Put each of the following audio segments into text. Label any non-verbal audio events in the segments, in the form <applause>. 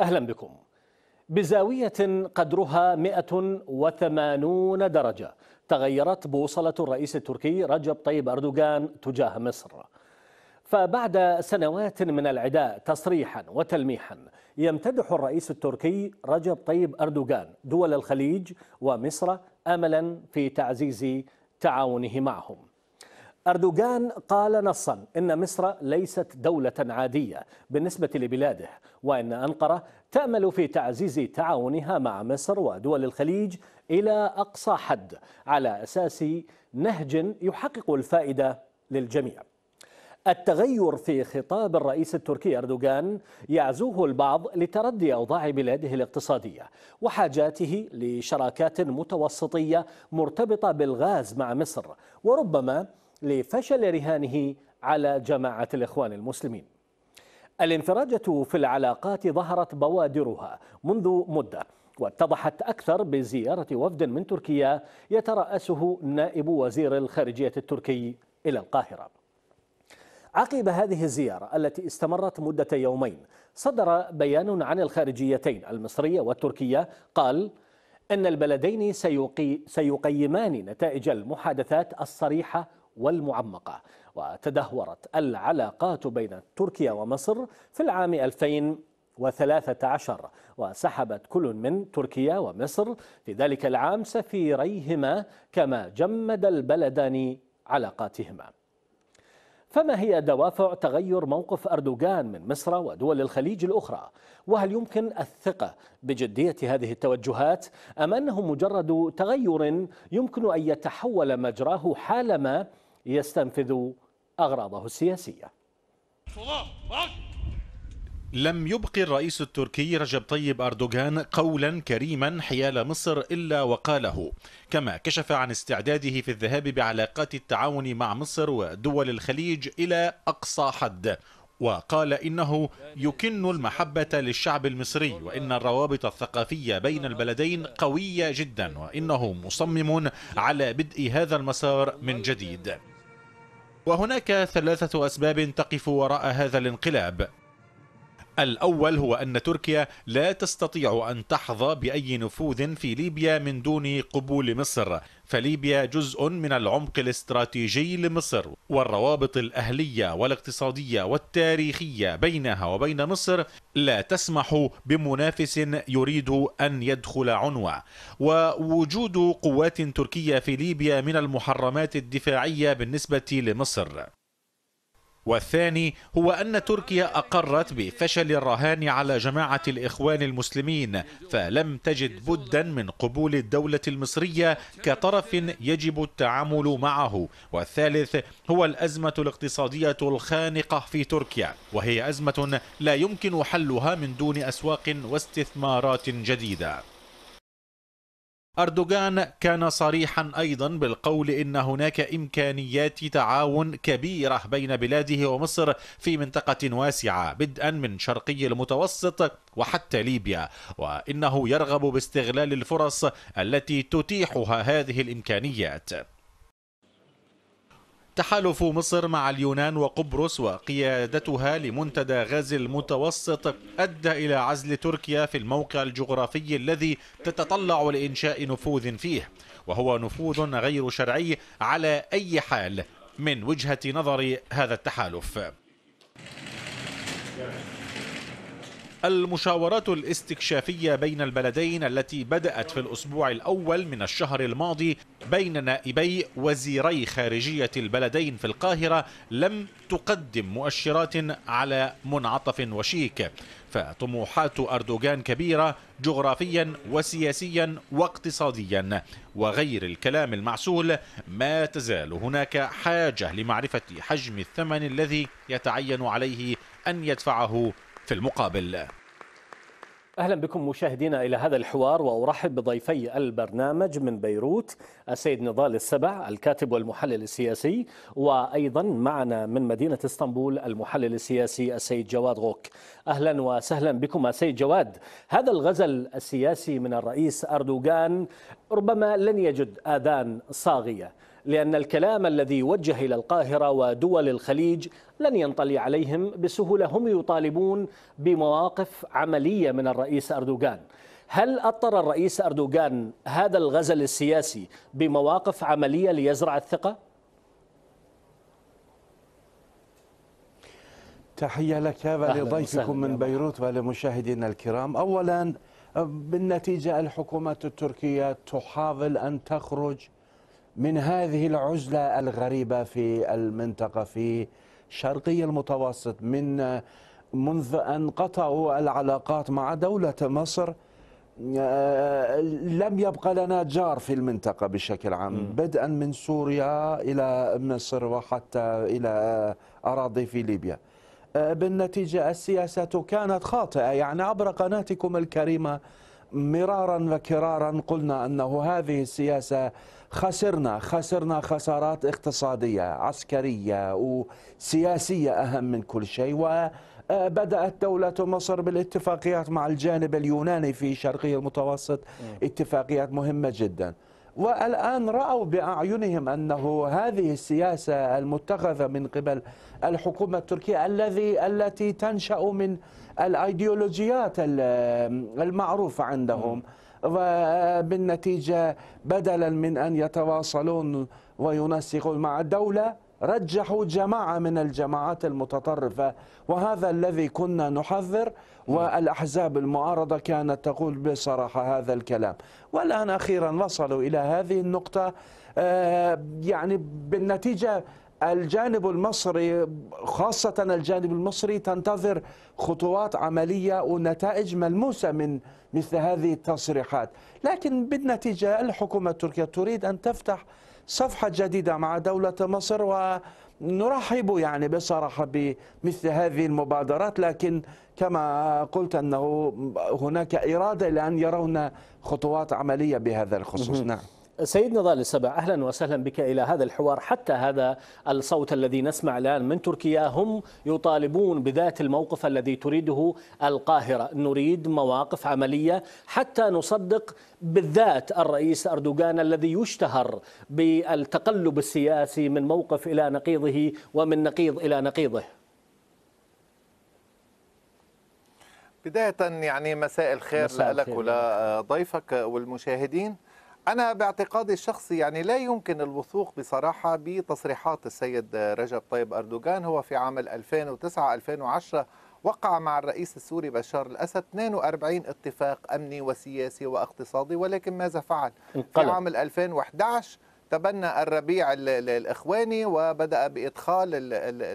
أهلا بكم بزاوية قدرها 180 درجة تغيرت بوصلة الرئيس التركي رجب طيب أردوغان تجاه مصر فبعد سنوات من العداء تصريحا وتلميحا يمتدح الرئيس التركي رجب طيب أردوغان دول الخليج ومصر أملا في تعزيز تعاونه معهم أردوغان قال نصا إن مصر ليست دولة عادية بالنسبة لبلاده وإن أنقرة تأمل في تعزيز تعاونها مع مصر ودول الخليج إلى أقصى حد على أساس نهج يحقق الفائدة للجميع التغير في خطاب الرئيس التركي أردوغان يعزوه البعض لتردي أوضاع بلاده الاقتصادية وحاجاته لشراكات متوسطية مرتبطة بالغاز مع مصر وربما لفشل رهانه على جماعة الإخوان المسلمين الانفراجة في العلاقات ظهرت بوادرها منذ مدة واتضحت أكثر بزيارة وفد من تركيا يترأسه نائب وزير الخارجية التركي إلى القاهرة عقب هذه الزيارة التي استمرت مدة يومين صدر بيان عن الخارجيتين المصرية والتركية قال أن البلدين سيقيمان نتائج المحادثات الصريحة والمعمقة وتدهورت العلاقات بين تركيا ومصر في العام 2013 وسحبت كل من تركيا ومصر في ذلك العام سفيريهما كما جمد البلدان علاقاتهما فما هي دوافع تغير موقف أردوغان من مصر ودول الخليج الأخرى؟ وهل يمكن الثقة بجدية هذه التوجهات أم أنه مجرد تغير يمكن أن يتحول مجراه حالما يستنفذ أغراضه السياسية لم يبقي الرئيس التركي رجب طيب أردوغان قولا كريما حيال مصر إلا وقاله كما كشف عن استعداده في الذهاب بعلاقات التعاون مع مصر ودول الخليج إلى أقصى حد وقال إنه يكن المحبة للشعب المصري وإن الروابط الثقافية بين البلدين قوية جدا وإنه مصمم على بدء هذا المسار من جديد وهناك ثلاثة أسباب تقف وراء هذا الانقلاب الأول هو أن تركيا لا تستطيع أن تحظى بأي نفوذ في ليبيا من دون قبول مصر فليبيا جزء من العمق الاستراتيجي لمصر والروابط الأهلية والاقتصادية والتاريخية بينها وبين مصر لا تسمح بمنافس يريد أن يدخل عنوة ووجود قوات تركية في ليبيا من المحرمات الدفاعية بالنسبة لمصر والثاني هو أن تركيا أقرت بفشل الرهان على جماعة الإخوان المسلمين فلم تجد بدا من قبول الدولة المصرية كطرف يجب التعامل معه والثالث هو الأزمة الاقتصادية الخانقة في تركيا وهي أزمة لا يمكن حلها من دون أسواق واستثمارات جديدة أردوغان كان صريحا أيضا بالقول إن هناك إمكانيات تعاون كبيرة بين بلاده ومصر في منطقة واسعة بدءا من شرقي المتوسط وحتى ليبيا وإنه يرغب باستغلال الفرص التي تتيحها هذه الإمكانيات تحالف مصر مع اليونان وقبرص وقيادتها لمنتدى غاز المتوسط أدى إلى عزل تركيا في الموقع الجغرافي الذي تتطلع لإنشاء نفوذ فيه وهو نفوذ غير شرعي على أي حال من وجهة نظر هذا التحالف المشاورات الاستكشافية بين البلدين التي بدأت في الأسبوع الأول من الشهر الماضي بين نائبي وزيري خارجية البلدين في القاهرة لم تقدم مؤشرات على منعطف وشيك فطموحات أردوغان كبيرة جغرافيا وسياسيا واقتصاديا وغير الكلام المعسول ما تزال هناك حاجة لمعرفة حجم الثمن الذي يتعين عليه أن يدفعه في المقابل اهلا بكم مشاهدينا الى هذا الحوار وارحب بضيفي البرنامج من بيروت السيد نضال السبع الكاتب والمحلل السياسي وايضا معنا من مدينه اسطنبول المحلل السياسي السيد جواد غوك اهلا وسهلا بكم السيد جواد هذا الغزل السياسي من الرئيس اردوغان ربما لن يجد اذان صاغيه لأن الكلام الذي وجه إلى القاهرة ودول الخليج لن ينطلي عليهم بسهولة هم يطالبون بمواقف عملية من الرئيس أردوغان هل أطر الرئيس أردوغان هذا الغزل السياسي بمواقف عملية ليزرع الثقة؟ تحية لك ولضيفكم من بيروت ولمشاهدينا الكرام أولا بالنتيجة الحكومة التركية تحاول أن تخرج من هذه العزلة الغريبة في المنطقة في شرقي المتوسط من منذ أن قطعوا العلاقات مع دولة مصر آه، لم يبقى لنا جار في المنطقة بشكل عام بدءا من سوريا إلى مصر وحتى إلى أراضي في ليبيا آه، بالنتيجة السياسة كانت خاطئة يعني عبر قناتكم الكريمة مرارا وكرارا قلنا أنه هذه السياسة خسرنا خسرنا خسارات اقتصادية عسكرية وسياسية أهم من كل شيء وبدأت آه، دولة مصر بالاتفاقيات مع الجانب اليوناني في شرقي المتوسط اتفاقيات مهمة جدا والآن رأوا بأعينهم أنه هذه السياسة المتخذة من قبل الحكومة التركية الذي التي تنشأ من الأيديولوجيات المعروفة عندهم م. وبالنتيجة بدلا من أن يتواصلون وينسقون مع الدولة رجحوا جماعة من الجماعات المتطرفة وهذا الذي كنا نحذر والأحزاب المعارضة كانت تقول بصراحة هذا الكلام والآن أخيرا وصلوا إلى هذه النقطة آه، يعني بالنتيجة الجانب المصري خاصة الجانب المصري تنتظر خطوات عملية ونتائج ملموسة من مثل هذه التصريحات لكن بالنتيجة الحكومة التركية تريد أن تفتح صفحة جديدة مع دولة مصر ونرحب يعني بصراحة بمثل هذه المبادرات لكن كما قلت أنه هناك إرادة لأن يرون خطوات عملية بهذا الخصوص نعم سيد نضال السبع اهلا وسهلا بك الى هذا الحوار حتى هذا الصوت الذي نسمع الان من تركيا هم يطالبون بذات الموقف الذي تريده القاهره، نريد مواقف عمليه حتى نصدق بالذات الرئيس اردوغان الذي يشتهر بالتقلب السياسي من موقف الى نقيضه ومن نقيض الى نقيضه. بدايه يعني مساء الخير مساء لك ولضيفك والمشاهدين. أنا باعتقادي الشخصي يعني لا يمكن الوثوق بصراحة بتصريحات السيد رجب طيب أردوغان هو في عام 2009-2010 وقع مع الرئيس السوري بشار الأسد 42 اتفاق أمني وسياسي واقتصادي ولكن ماذا فعل؟ انقلب. في عام 2011 تبنى الربيع الإخواني وبدأ بإدخال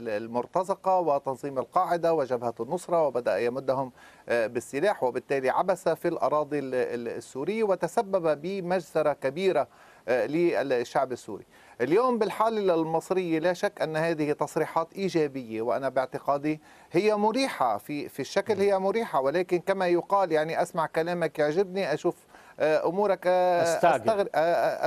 المرتزقة وتنظيم القاعدة وجبهة النصرة وبدأ يمدهم آه، بالسلاح وبالتالي عبث في الأراضي السورية وتسبب بمجزرة كبيرة آه، للشعب السوري اليوم بالحالة المصرية لا شك أن هذه تصريحات إيجابية وأنا باعتقادي هي مريحة في, في الشكل هي مريحة ولكن كما يقال يعني أسمع كلامك يعجبني أشوف آه، أمورك أستعجب, أستغر...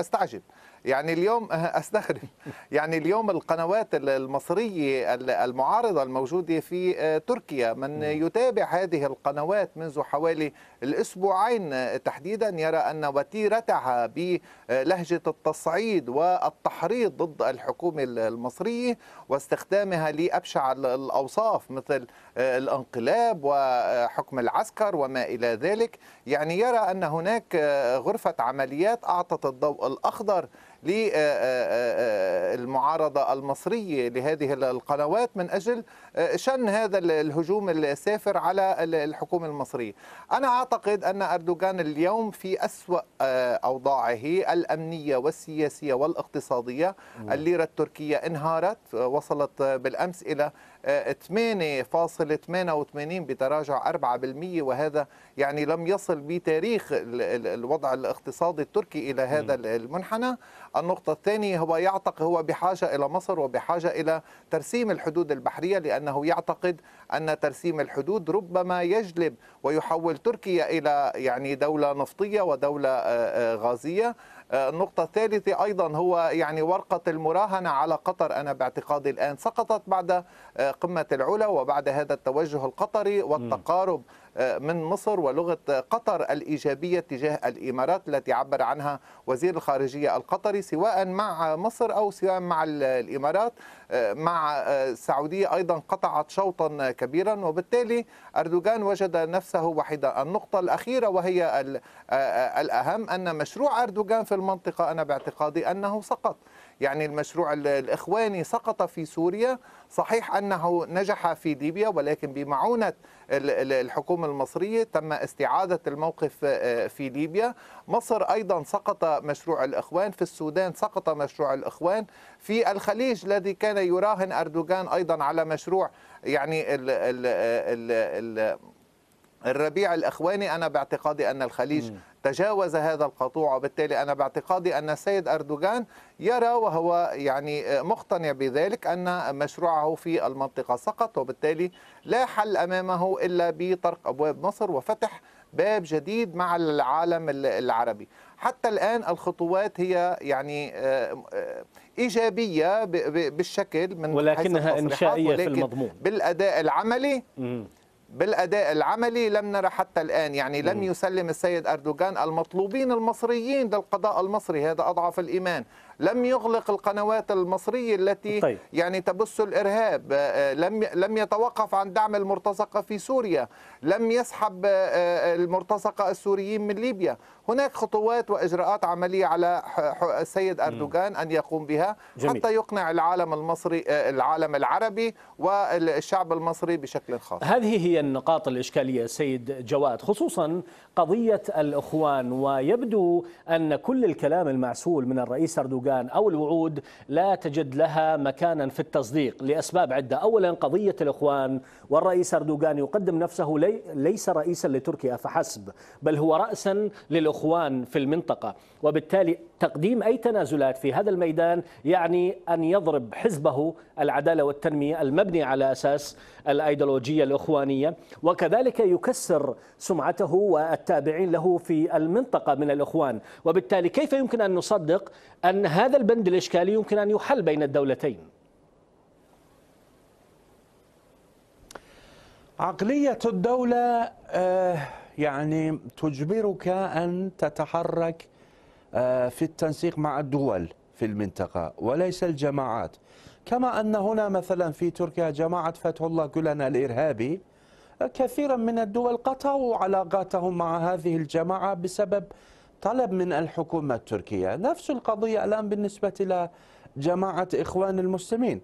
أستعجب. يعني اليوم <laughs> استخدم يعني اليوم القنوات المصريه المعارضه الموجوده في آه، تركيا من يتابع هذه القنوات منذ حوالي الاسبوعين آه، تحديدا يرى ان وتيرتها بلهجه التصعيد والتحريض ضد الحكومه المصريه واستخدامها لابشع الاوصاف مثل آه، الانقلاب وحكم العسكر وما الى ذلك يعني يرى ان هناك غرفه عمليات اعطت الضوء الاخضر للمعارضة المصرية لهذه القنوات من أجل آه، شن هذا الهجوم السافر على الحكومة المصرية أنا أعتقد أن أردوغان اليوم في أسوأ آه، أوضاعه الأمنية والسياسية والاقتصادية الليرة التركية انهارت آه، وصلت بالأمس إلى 8.88 بتراجع 4% وهذا يعني لم يصل بتاريخ الوضع الاقتصادي التركي إلى هذا المنحنى النقطة الثانية هو يعتقد هو بحاجة إلى مصر وبحاجة إلى ترسيم الحدود البحرية لأنه يعتقد أن ترسيم الحدود ربما يجلب ويحول تركيا إلى يعني دولة نفطية ودولة آه، آه، غازية النقطة الثالثة أيضا هو يعني ورقة المراهنة على قطر أنا باعتقادي الآن سقطت بعد آه، قمة العلا وبعد هذا التوجه القطري والتقارب م. من مصر ولغة قطر الإيجابية تجاه الإمارات التي عبر عنها وزير الخارجية القطري سواء مع مصر أو سواء مع الإمارات آه، مع آه، السعودية أيضا قطعت شوطا كبيرا وبالتالي أردوغان وجد نفسه وحيدا النقطة الأخيرة وهي آه، الأهم أن مشروع أردوغان في المنطقة أنا باعتقادي أنه سقط يعني المشروع الإخواني سقط في سوريا صحيح أنه نجح في ليبيا ولكن بمعونة الحكومة المصرية تم استعادة الموقف آه، في ليبيا مصر أيضا سقط مشروع الإخوان في السودان سقط مشروع الإخوان في الخليج الذي كان يراهن أردوغان أيضا على مشروع يعني ال ال ال الربيع الاخواني انا باعتقادي ان الخليج م. تجاوز هذا القطوع وبالتالي أنا باعتقادي أن السيد أردوغان يرى وهو يعني مقتنع بذلك أن مشروعه في المنطقة سقط وبالتالي لا حل أمامه إلا بطرق أبواب مصر وفتح باب جديد مع العالم العربي حتى الآن الخطوات هي يعني آه، آه، إيجابية بالشكل من ولكنها إنشائية في المضمون بالأداء العملي بالاداء العملي لم نرى حتى الان يعني لم يسلم السيد اردوغان المطلوبين المصريين للقضاء المصري هذا اضعف الايمان لم يغلق القنوات المصرية التي طيب. يعني تبث الإرهاب آه، آه، لم لم يتوقف عن دعم المرتزقة في سوريا لم يسحب آه، المرتزقة السوريين من ليبيا هناك خطوات وإجراءات عملية على السيد أردوغان أن يقوم بها جميل. حتى يقنع العالم المصري العالم العربي والشعب المصري بشكل خاص هذه هي النقاط الإشكالية سيد جواد خصوصا قضية الإخوان ويبدو أن كل الكلام المعسول من الرئيس أردوغان أو الوعود لا تجد لها مكانا في التصديق لأسباب عدة أولا قضية الإخوان والرئيس أردوغان يقدم نفسه لي ليس رئيسا لتركيا فحسب بل هو رأسا للإخوان في المنطقة وبالتالي تقديم أي تنازلات في هذا الميدان يعني أن يضرب حزبه العدالة والتنمية المبني على أساس الأيديولوجية الإخوانية وكذلك يكسر سمعته و التابعين له في المنطقة من الإخوان وبالتالي كيف يمكن أن نصدق أن هذا البند الإشكالي يمكن أن يحل بين الدولتين عقلية الدولة آه، يعني تجبرك أن تتحرك آه، في التنسيق مع الدول في المنطقة وليس الجماعات كما أن هنا مثلا في تركيا جماعة فتح الله كلنا الإرهابي كثيرا من الدول قطعوا علاقاتهم مع هذه الجماعة بسبب طلب من الحكومة التركية نفس القضية الآن بالنسبة لجماعة إخوان المسلمين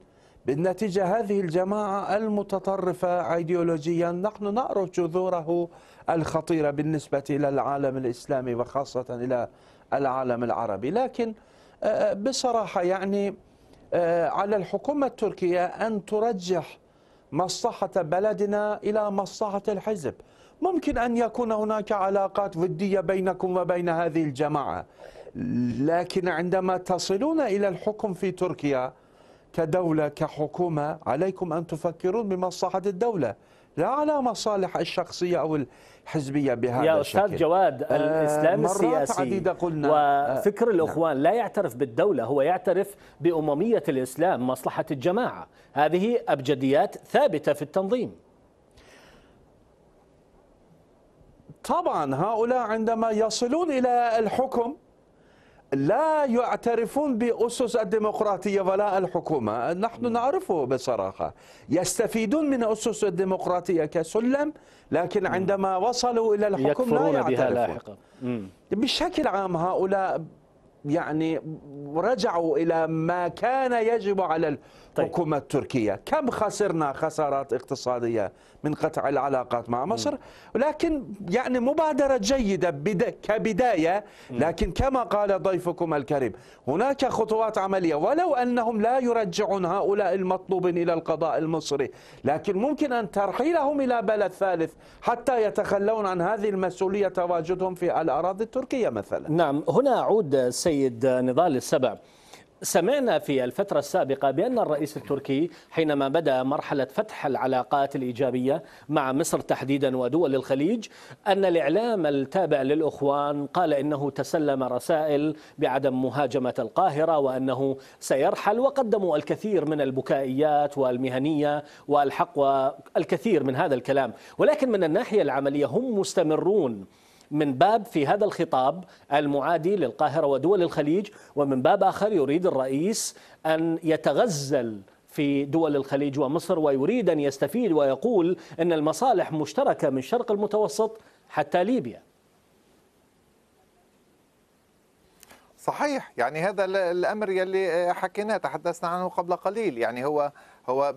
بالنتيجة هذه الجماعة المتطرفة أيديولوجيا نحن نعرف جذوره الخطيرة بالنسبة إلى العالم الإسلامي وخاصة إلى العالم العربي لكن آه، بصراحة يعني آه، على الحكومة التركية أن ترجح مصلحة بلدنا إلى مصلحة الحزب ممكن أن يكون هناك علاقات ودية بينكم وبين هذه الجماعة لكن عندما تصلون إلى الحكم في تركيا كدولة كحكومة عليكم أن تفكرون بمصلحة الدولة لا على مصالح الشخصية أو الحزبية بهذا يا أستاذ جواد الإسلام مرات السياسي عديدة قلنا وفكر آه، الأخوان لا يعترف بالدولة هو يعترف بأممية الإسلام مصلحة الجماعة هذه أبجديات ثابتة في التنظيم طبعا هؤلاء عندما يصلون إلى الحكم لا يعترفون بأسس الديمقراطية ولا الحكومة نحن نعرفه بصراحة يستفيدون من أسس الديمقراطية كسلم لكن عندما وصلوا إلى الحكم لا يعترفون بشكل عام هؤلاء يعني رجعوا إلى ما كان يجب على طيب. حكومة تركيا كم خسرنا خسارات اقتصادية من قطع العلاقات مع مصر ولكن يعني مبادرة جيدة كبداية لكن كما قال ضيفكم الكريم هناك خطوات عملية ولو أنهم لا يرجعون هؤلاء المطلوب إلى القضاء المصري لكن ممكن أن ترحيلهم إلى بلد ثالث حتى يتخلون عن هذه المسؤولية تواجدهم في الأراضي التركية مثلا نعم هنا أعود سيد نضال السبع سمعنا في الفترة السابقة بأن الرئيس التركي حينما بدأ مرحلة فتح العلاقات الإيجابية مع مصر تحديدا ودول الخليج أن الإعلام التابع للأخوان قال إنه تسلم رسائل بعدم مهاجمة القاهرة وأنه سيرحل وقدموا الكثير من البكائيات والمهنية والحق والكثير من هذا الكلام ولكن من الناحية العملية هم مستمرون من باب في هذا الخطاب المعادي للقاهرة ودول الخليج ومن باب آخر يريد الرئيس أن يتغزل في دول الخليج ومصر ويريد أن يستفيد ويقول أن المصالح مشتركة من الشرق المتوسط حتى ليبيا صحيح يعني هذا الأمر يلي حكيناه تحدثنا عنه قبل قليل يعني هو هو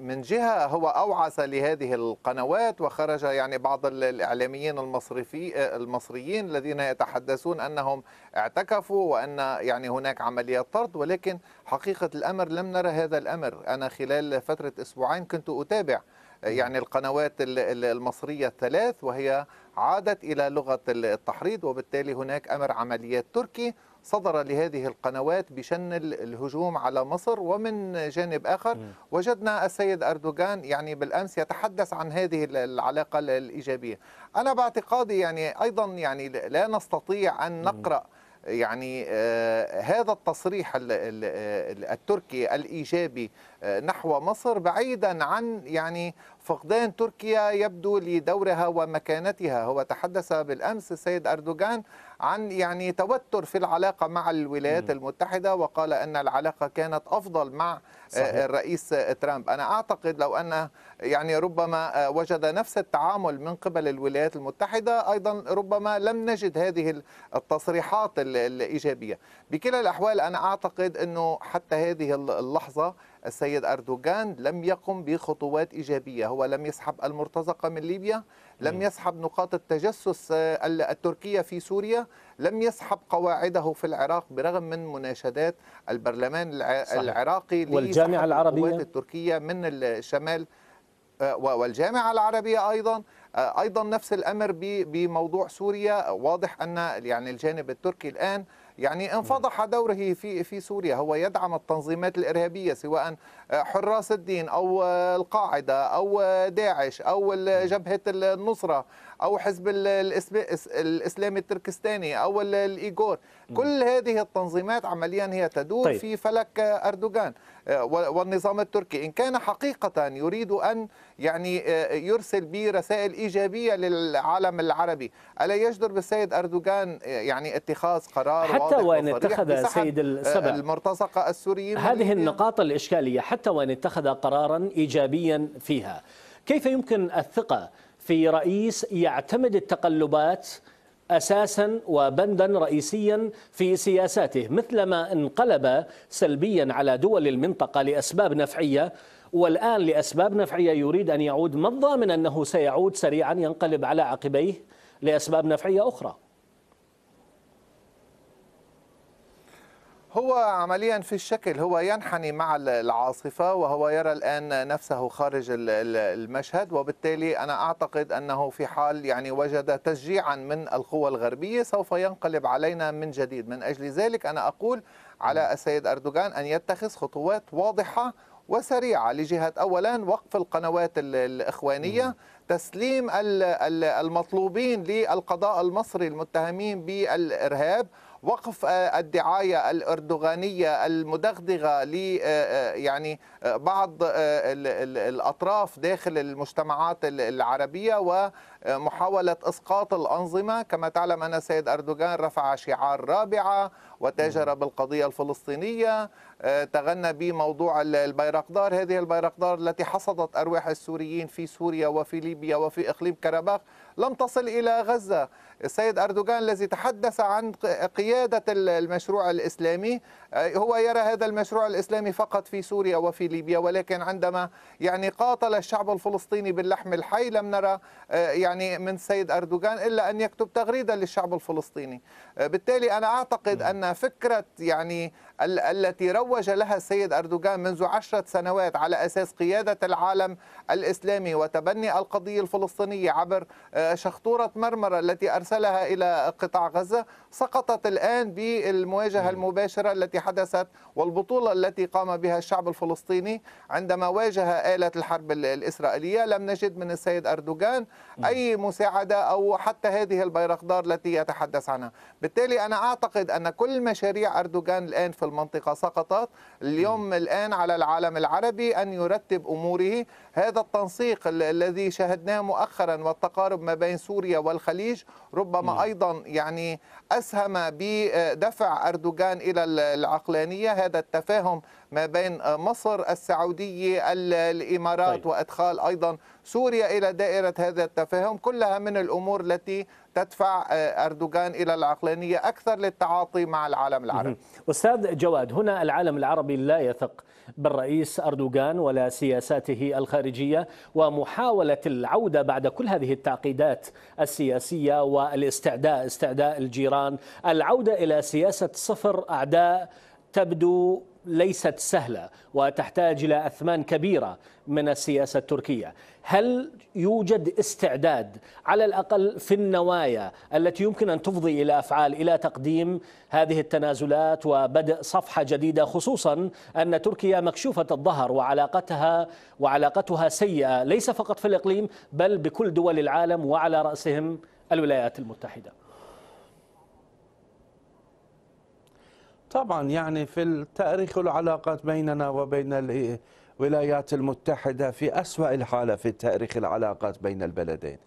من جهة هو أوعس لهذه القنوات وخرج يعني بعض الإعلاميين المصرفي المصريين الذين يتحدثون أنهم اعتكفوا وأن يعني هناك عمليات طرد ولكن حقيقة الأمر لم نرى هذا الأمر أنا خلال فترة أسبوعين كنت أتابع يعني القنوات المصرية الثلاث وهي عادت إلى لغة التحريض وبالتالي هناك أمر عمليات تركي صدر لهذه القنوات بشن الهجوم على مصر ومن جانب آخر وجدنا السيد أردوغان يعني بالأمس يتحدث عن هذه العلاقة الإيجابية أنا باعتقادي يعني أيضا يعني لا نستطيع أن نقرأ يعني آه، هذا التصريح التركي الايجابي آه، نحو مصر بعيدا عن يعني فقدان تركيا يبدو لدورها ومكانتها هو تحدث بالامس السيد اردوغان عن يعني توتر في العلاقة مع الولايات م. المتحدة وقال أن العلاقة كانت أفضل مع صحيح. آه، الرئيس ترامب أنا أعتقد لو أن يعني ربما آه، وجد نفس التعامل من قبل الولايات المتحدة أيضا ربما لم نجد هذه التصريحات الإيجابية بكل الأحوال أنا أعتقد أنه حتى هذه اللحظة السيد أردوغان لم يقم بخطوات إيجابية هو لم يسحب المرتزقة من ليبيا لم يسحب نقاط التجسس آه، التركية في سوريا لم يسحب قواعده في العراق برغم من مناشدات البرلمان العراقي صحيح. والجامعة العربية التركية من الشمال آه، والجامعة العربية أيضا آه، أيضا نفس الأمر بموضوع سوريا واضح أن يعني الجانب التركي الآن يعني نعم. انفضح دوره في في سوريا هو يدعم التنظيمات الارهابيه سواء حراس الدين او القاعده او داعش او نعم. جبهه النصره او حزب الاسلامي التركستاني او الايغور كل هذه التنظيمات عمليا هي تدور طيب. في فلك اردوغان آه، والنظام التركي ان كان حقيقه يريد ان يعني آه، يرسل برسائل رسائل ايجابيه للعالم العربي الا يجدر بالسيد اردوغان آه، يعني اتخاذ قرار حتى واضح وان اتخذ السيد السبع المرتزقه السوريين هذه النقاط الاشكاليه حتى وان اتخذ قرارا ايجابيا فيها كيف يمكن الثقه في رئيس يعتمد التقلبات اساسا وبندا رئيسيا في سياساته مثلما انقلب سلبيا على دول المنطقه لاسباب نفعيه والان لاسباب نفعيه يريد ان يعود ما الضامن انه سيعود سريعا ينقلب على عقبيه لاسباب نفعيه اخرى هو عمليا في الشكل هو ينحني مع العاصفة وهو يرى الآن نفسه خارج المشهد وبالتالي أنا أعتقد أنه في حال يعني وجد تشجيعا من القوى الغربية سوف ينقلب علينا من جديد من أجل ذلك أنا أقول على السيد أردوغان أن يتخذ خطوات واضحة وسريعة لجهة أولا وقف القنوات الإخوانية تسليم المطلوبين للقضاء المصري المتهمين بالإرهاب وقف آه، الدعايه الاردوغانيه المدغدغه ل آه، آه، يعني بعض الاطراف داخل المجتمعات العربيه و محاولة إسقاط الأنظمة كما تعلم أن السيد أردوغان رفع شعار رابعة وتاجر بالقضية الفلسطينية تغنى بموضوع البيرقدار هذه البيرقدار التي حصدت أرواح السوريين في سوريا وفي ليبيا وفي إقليم كرباخ لم تصل إلى غزة السيد أردوغان الذي تحدث عن قيادة المشروع الإسلامي آه، هو يرى هذا المشروع الإسلامي فقط في سوريا وفي ليبيا ولكن عندما يعني قاتل الشعب الفلسطيني باللحم الحي لم نرى آه، يعني من السيد أردوغان إلا أن يكتب تغريدة للشعب الفلسطيني آه، بالتالي أنا أعتقد نعم. أن فكرة يعني التي روج لها السيد أردوغان منذ عشرة سنوات على أساس قيادة العالم الإسلامي وتبني القضية الفلسطينية عبر شخطورة مرمرة التي أرسلها إلى قطاع غزة سقطت الآن بالمواجهة المباشرة التي حدثت والبطولة التي قام بها الشعب الفلسطيني عندما واجه آلة الحرب الإسرائيلية لم نجد من السيد أردوغان أي مساعدة أو حتى هذه البيرقدار التي يتحدث عنها بالتالي أنا أعتقد أن كل مشاريع أردوغان الآن في المنطقة سقطت اليوم الآن على العالم العربي أن يرتب أموره هذا التنسيق الذي شهدناه مؤخرا والتقارب ما ما بين سوريا والخليج ربما نعم. أيضا يعني أسهم بدفع أردوغان إلى العقلانية هذا التفاهم ما بين مصر السعودية الإمارات طيب. وإدخال أيضا سوريا إلى دائرة هذا التفاهم كلها من الأمور التي تدفع آه، أردوغان إلى العقلانية أكثر للتعاطي مع العالم العربي أستاذ جواد هنا العالم العربي لا يثق بالرئيس أردوغان ولا سياساته الخارجية ومحاولة العودة بعد كل هذه التعقيدات السياسية والاستعداء استعداء الجيران العودة إلى سياسة صفر أعداء تبدو ليست سهله وتحتاج الى اثمان كبيره من السياسه التركيه، هل يوجد استعداد على الاقل في النوايا التي يمكن ان تفضي الى افعال الى تقديم هذه التنازلات وبدء صفحه جديده خصوصا ان تركيا مكشوفه الظهر وعلاقتها وعلاقتها سيئه ليس فقط في الاقليم بل بكل دول العالم وعلى راسهم الولايات المتحده. طبعا يعني في تاريخ العلاقات بيننا وبين الولايات المتحدة في أسوأ الحالة في تاريخ العلاقات بين البلدين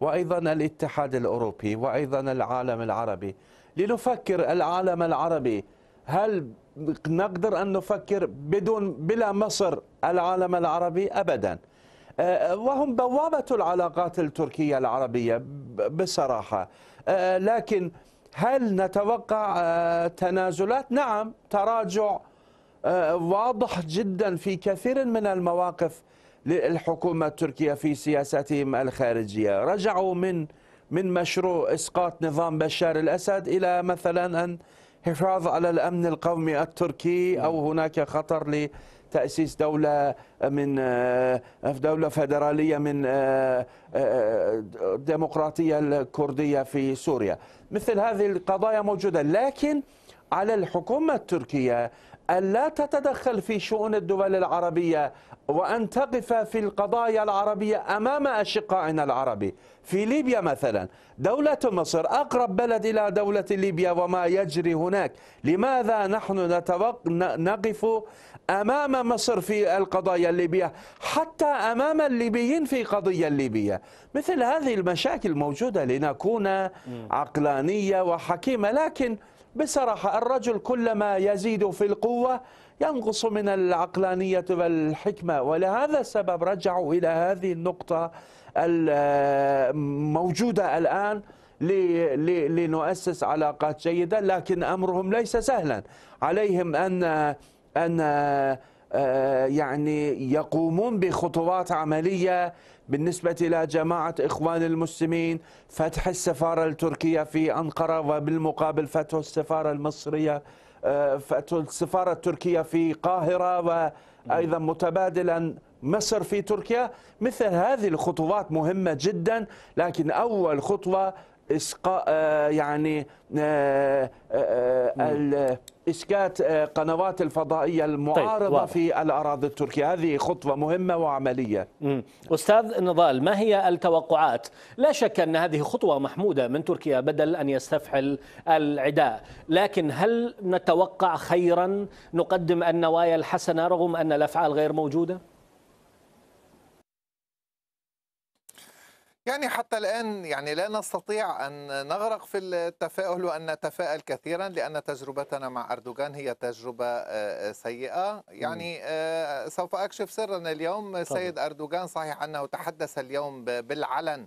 وأيضا الاتحاد الأوروبي وأيضا العالم العربي لنفكر العالم العربي هل نقدر أن نفكر بدون بلا مصر العالم العربي أبدا آه، وهم بوابة العلاقات التركية العربية بصراحة آه، لكن هل نتوقع آه، تنازلات؟ نعم تراجع آه، واضح جدا في كثير من المواقف للحكومة التركية في سياساتهم الخارجية رجعوا من من مشروع إسقاط نظام بشار الأسد إلى مثلا أن حفاظ على الأمن القومي التركي أو هناك خطر تأسيس دولة من آه، دولة فدرالية من الديمقراطية آه، آه، الكردية في سوريا مثل هذه القضايا موجودة لكن على الحكومة التركية ألا تتدخل في شؤون الدول العربية وأن تقف في القضايا العربية أمام أشقائنا العربي في ليبيا مثلا دولة مصر أقرب بلد إلى دولة ليبيا وما يجري هناك لماذا نحن نقف امام مصر في القضايا الليبيه حتى امام الليبيين في قضيه الليبيه مثل هذه المشاكل موجوده لنكون عقلانيه وحكيمه لكن بصراحه الرجل كلما يزيد في القوه ينقص من العقلانيه والحكمه ولهذا السبب رجعوا الى هذه النقطه الموجوده الان لنؤسس علاقات جيده لكن امرهم ليس سهلا عليهم ان أن آه، آه، يعني يقومون بخطوات عملية بالنسبة إلى جماعة إخوان المسلمين فتح السفارة التركية في أنقرة وبالمقابل فتح السفارة المصرية آه، فتح السفارة التركية في قاهرة وأيضا متبادلا مصر في تركيا مثل هذه الخطوات مهمة جدا لكن أول خطوة إسقاء يعني إسكات آه، قنوات الفضائية طيب، المعارضة طيب في الأراضي التركية هذه خطوة مهمة وعملية مم. أستاذ نضال ما هي التوقعات؟ لا شك أن هذه خطوة محمودة من تركيا بدل أن يستفحل العداء لكن هل نتوقع خيرا نقدم النوايا الحسنة رغم أن الأفعال غير موجودة؟ يعني حتى الآن يعني لا نستطيع أن نغرق في التفاؤل وأن نتفائل كثيرا لأن تجربتنا مع أردوغان هي تجربة آه، آه، سيئة يعني آه، سوف أكشف سرا اليوم سيد أردوغان صحيح أنه تحدث اليوم بالعلن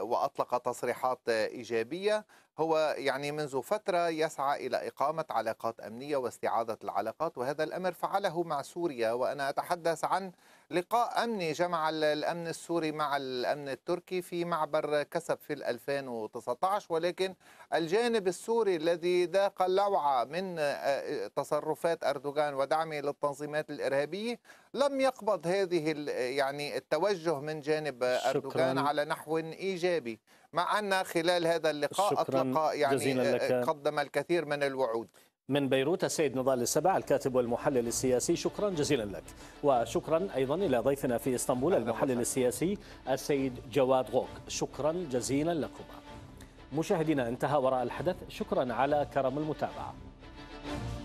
وأطلق تصريحات إيجابية هو يعني منذ فترة يسعى إلى إقامة علاقات أمنية واستعادة العلاقات وهذا الأمر فعله مع سوريا وأنا أتحدث عن لقاء أمني جمع الأمن السوري مع الأمن التركي في معبر كسب في 2019 ولكن الجانب السوري الذي ذاق اللوعة من آه، تصرفات أردوغان ودعمه للتنظيمات الإرهابية لم يقبض هذه يعني التوجه من جانب أردوغان على نحو إيجابي مع أن خلال هذا اللقاء أطلق يعني آه، قدم الكثير من الوعود من بيروت السيد نضال السبع الكاتب والمحلل السياسي شكرا جزيلا لك وشكرا أيضا إلى ضيفنا في إسطنبول المحلل السياسي السيد جواد غوك شكرا جزيلا لكما مشاهدينا انتهى وراء الحدث شكرا على كرم المتابعة